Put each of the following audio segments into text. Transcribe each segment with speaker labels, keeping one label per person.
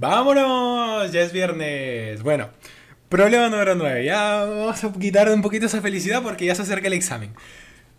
Speaker 1: ¡Vámonos! Ya es viernes. Bueno, problema número 9. Ya vamos a quitar un poquito esa felicidad porque ya se acerca el examen.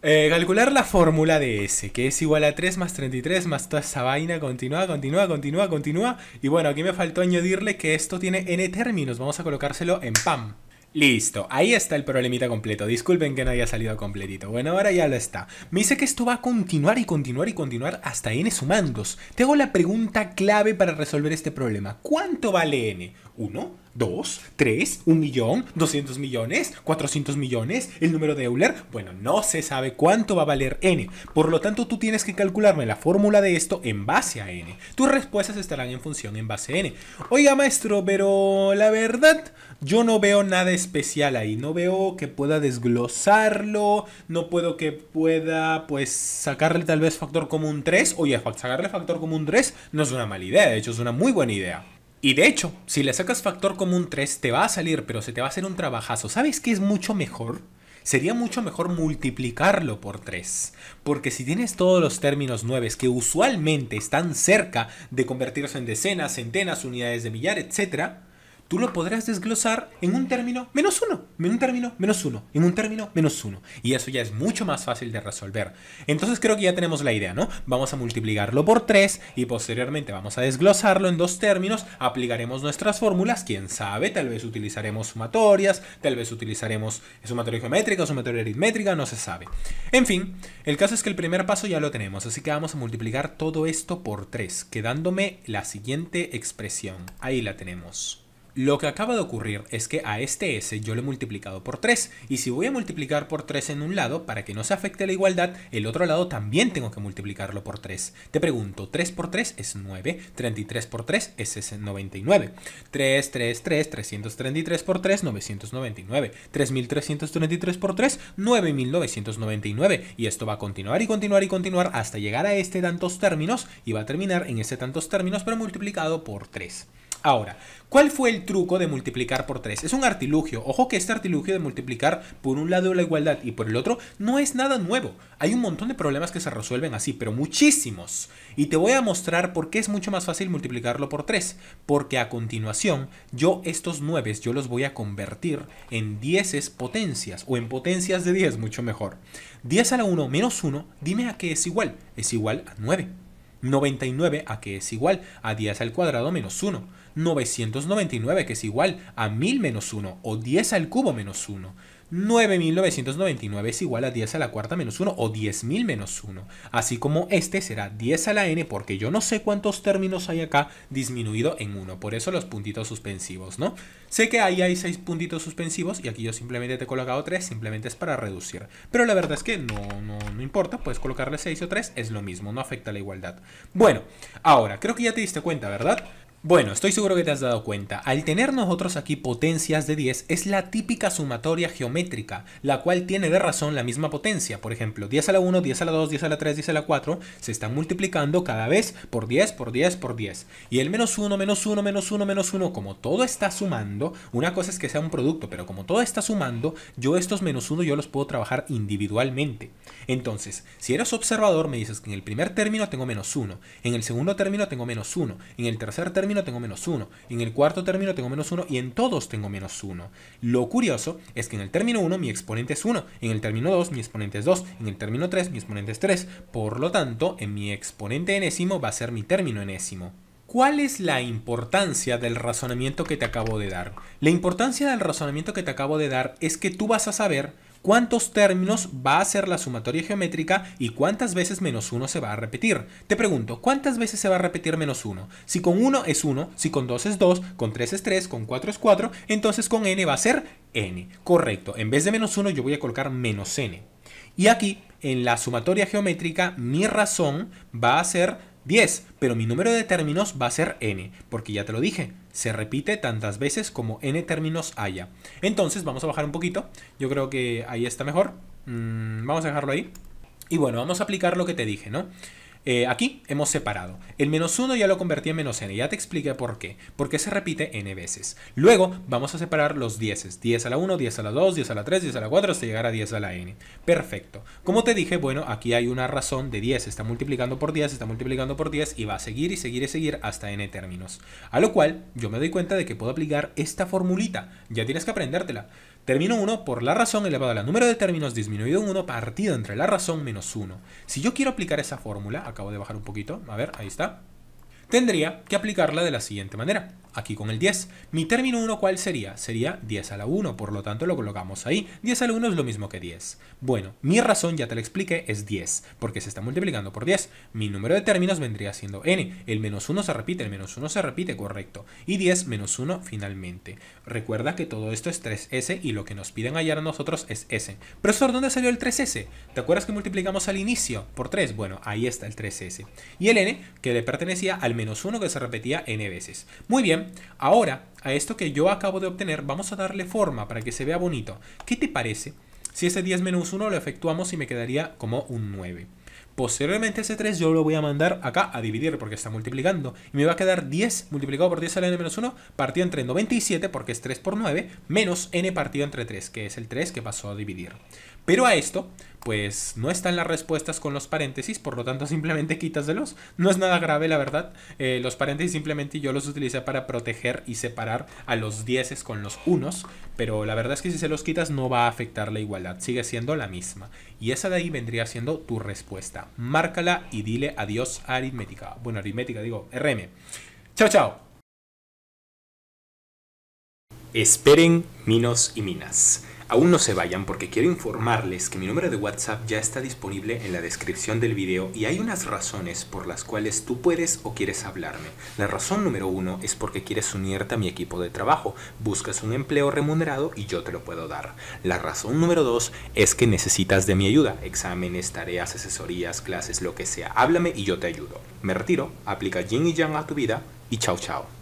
Speaker 1: Eh, calcular la fórmula de S, que es igual a 3 más 33 más toda esa vaina. Continúa, continúa, continúa, continúa. Y bueno, aquí me faltó añadirle que esto tiene n términos. Vamos a colocárselo en PAM. Listo, ahí está el problemita completo. Disculpen que no haya salido completito. Bueno, ahora ya lo está. Me dice que esto va a continuar y continuar y continuar hasta n sumandos. Te hago la pregunta clave para resolver este problema. ¿Cuánto vale n? ¿1? 2, 3, un millón, 200 millones, 400 millones, el número de Euler. Bueno, no se sabe cuánto va a valer n. Por lo tanto, tú tienes que calcularme la fórmula de esto en base a n. Tus respuestas estarán en función en base a n. Oiga, maestro, pero la verdad, yo no veo nada especial ahí. No veo que pueda desglosarlo. No puedo que pueda, pues, sacarle tal vez factor común 3. Oye, sacarle factor común 3 no es una mala idea. De hecho, es una muy buena idea. Y de hecho, si le sacas factor común 3, te va a salir, pero se te va a hacer un trabajazo. ¿Sabes qué es mucho mejor? Sería mucho mejor multiplicarlo por 3, porque si tienes todos los términos 9 que usualmente están cerca de convertirse en decenas, centenas, unidades de millar, etc., tú lo podrás desglosar en un término menos uno, en un término menos uno, en un término menos uno. Y eso ya es mucho más fácil de resolver. Entonces creo que ya tenemos la idea, ¿no? Vamos a multiplicarlo por 3 y posteriormente vamos a desglosarlo en dos términos, aplicaremos nuestras fórmulas, quién sabe, tal vez utilizaremos sumatorias, tal vez utilizaremos sumatoria geométrica, sumatoria aritmétrica, no se sabe. En fin, el caso es que el primer paso ya lo tenemos, así que vamos a multiplicar todo esto por 3, quedándome la siguiente expresión. Ahí la tenemos. Lo que acaba de ocurrir es que a este S yo lo he multiplicado por 3 y si voy a multiplicar por 3 en un lado para que no se afecte la igualdad, el otro lado también tengo que multiplicarlo por 3. Te pregunto, 3 por 3 es 9, 33 por 3 es 99, 3, 3, 3, 333 por 3, 999, 3333 por 3, 9999 y esto va a continuar y continuar y continuar hasta llegar a este tantos términos y va a terminar en ese tantos términos pero multiplicado por 3. Ahora, ¿cuál fue el truco de multiplicar por 3? Es un artilugio. Ojo que este artilugio de multiplicar por un lado la igualdad y por el otro no es nada nuevo. Hay un montón de problemas que se resuelven así, pero muchísimos. Y te voy a mostrar por qué es mucho más fácil multiplicarlo por 3. Porque a continuación, yo estos 9 yo los voy a convertir en 10 potencias o en potencias de 10, mucho mejor. 10 a la 1 menos 1, dime a qué es igual. Es igual a 9. 99 a qué es igual a 10 al cuadrado menos 1. 999, que es igual a 1000 menos 1 o 10 al cubo menos 1. 9999 es igual a 10 a la cuarta menos 1 o 10.000 menos 1. Así como este será 10 a la n porque yo no sé cuántos términos hay acá disminuido en 1. Por eso los puntitos suspensivos, ¿no? Sé que ahí hay 6 puntitos suspensivos y aquí yo simplemente te he colocado 3, simplemente es para reducir. Pero la verdad es que no, no importa, puedes colocarle 6 o 3, es lo mismo, no afecta la igualdad. Bueno, ahora, creo que ya te diste cuenta, ¿verdad? Bueno, estoy seguro que te has dado cuenta, al tener nosotros aquí potencias de 10 es la típica sumatoria geométrica, la cual tiene de razón la misma potencia, por ejemplo 10 a la 1, 10 a la 2, 10 a la 3, 10 a la 4, se están multiplicando cada vez por 10, por 10, por 10, y el menos 1, menos 1, menos 1, menos 1, como todo está sumando, una cosa es que sea un producto, pero como todo está sumando, yo estos menos 1 yo los puedo trabajar individualmente. Entonces, si eres observador me dices que en el primer término tengo menos 1, en el segundo término tengo menos 1, en el tercer término tengo menos 1, en el cuarto término tengo menos 1 y en todos tengo menos 1. Lo curioso es que en el término 1 mi exponente es 1, en el término 2 mi exponente es 2, en el término 3 mi exponente es 3. Por lo tanto, en mi exponente enésimo va a ser mi término enésimo. ¿Cuál es la importancia del razonamiento que te acabo de dar? La importancia del razonamiento que te acabo de dar es que tú vas a saber cuántos términos va a ser la sumatoria geométrica y cuántas veces menos 1 se va a repetir. Te pregunto, ¿cuántas veces se va a repetir menos 1? Si con 1 es 1, si con 2 es 2, con 3 es 3, con 4 es 4, entonces con n va a ser n. Correcto, en vez de menos 1 yo voy a colocar menos n. Y aquí, en la sumatoria geométrica, mi razón va a ser 10, pero mi número de términos va a ser n, porque ya te lo dije, se repite tantas veces como n términos haya. Entonces vamos a bajar un poquito, yo creo que ahí está mejor, mm, vamos a dejarlo ahí. Y bueno, vamos a aplicar lo que te dije, ¿no? Eh, aquí hemos separado. El menos 1 ya lo convertí en menos n. Ya te expliqué por qué. Porque se repite n veces. Luego vamos a separar los 10. 10 a la 1, 10 a la 2, 10 a la 3, 10 a la 4 hasta llegar a 10 a la n. Perfecto. Como te dije, bueno, aquí hay una razón de 10. Está multiplicando por 10, está multiplicando por 10 y va a seguir y seguir y seguir hasta n términos. A lo cual yo me doy cuenta de que puedo aplicar esta formulita. Ya tienes que aprendértela. Término 1 por la razón elevado al número de términos disminuido en 1 partido entre la razón menos 1. Si yo quiero aplicar esa fórmula, acabo de bajar un poquito, a ver, ahí está, tendría que aplicarla de la siguiente manera aquí con el 10. Mi término 1, ¿cuál sería? Sería 10 a la 1, por lo tanto lo colocamos ahí. 10 a la 1 es lo mismo que 10. Bueno, mi razón, ya te la expliqué, es 10, porque se está multiplicando por 10. Mi número de términos vendría siendo n. El menos 1 se repite, el menos 1 se repite, correcto. Y 10 menos 1 finalmente. Recuerda que todo esto es 3s y lo que nos piden hallar a nosotros es s. Profesor, ¿dónde salió el 3s? ¿Te acuerdas que multiplicamos al inicio por 3? Bueno, ahí está el 3s. Y el n, que le pertenecía al menos 1 que se repetía n veces. Muy bien ahora a esto que yo acabo de obtener vamos a darle forma para que se vea bonito. ¿Qué te parece si ese 10 menos 1 lo efectuamos y me quedaría como un 9? Posteriormente ese 3 yo lo voy a mandar acá a dividir porque está multiplicando. Y me va a quedar 10 multiplicado por 10 a n menos 1 partido entre 97 porque es 3 por 9 menos n partido entre 3 que es el 3 que pasó a dividir. Pero a esto pues no están las respuestas con los paréntesis, por lo tanto simplemente los. No es nada grave, la verdad. Eh, los paréntesis simplemente yo los utilicé para proteger y separar a los dieces con los unos, pero la verdad es que si se los quitas no va a afectar la igualdad, sigue siendo la misma. Y esa de ahí vendría siendo tu respuesta. Márcala y dile adiós a aritmética. Bueno, aritmética digo, RM. Chao, chao. Esperen, minos y minas. Aún no se vayan porque quiero informarles que mi número de WhatsApp ya está disponible en la descripción del video y hay unas razones por las cuales tú puedes o quieres hablarme. La razón número uno es porque quieres unirte a mi equipo de trabajo, buscas un empleo remunerado y yo te lo puedo dar. La razón número dos es que necesitas de mi ayuda, exámenes, tareas, asesorías, clases, lo que sea. Háblame y yo te ayudo. Me retiro, aplica Yin y Yang a tu vida y chao chao.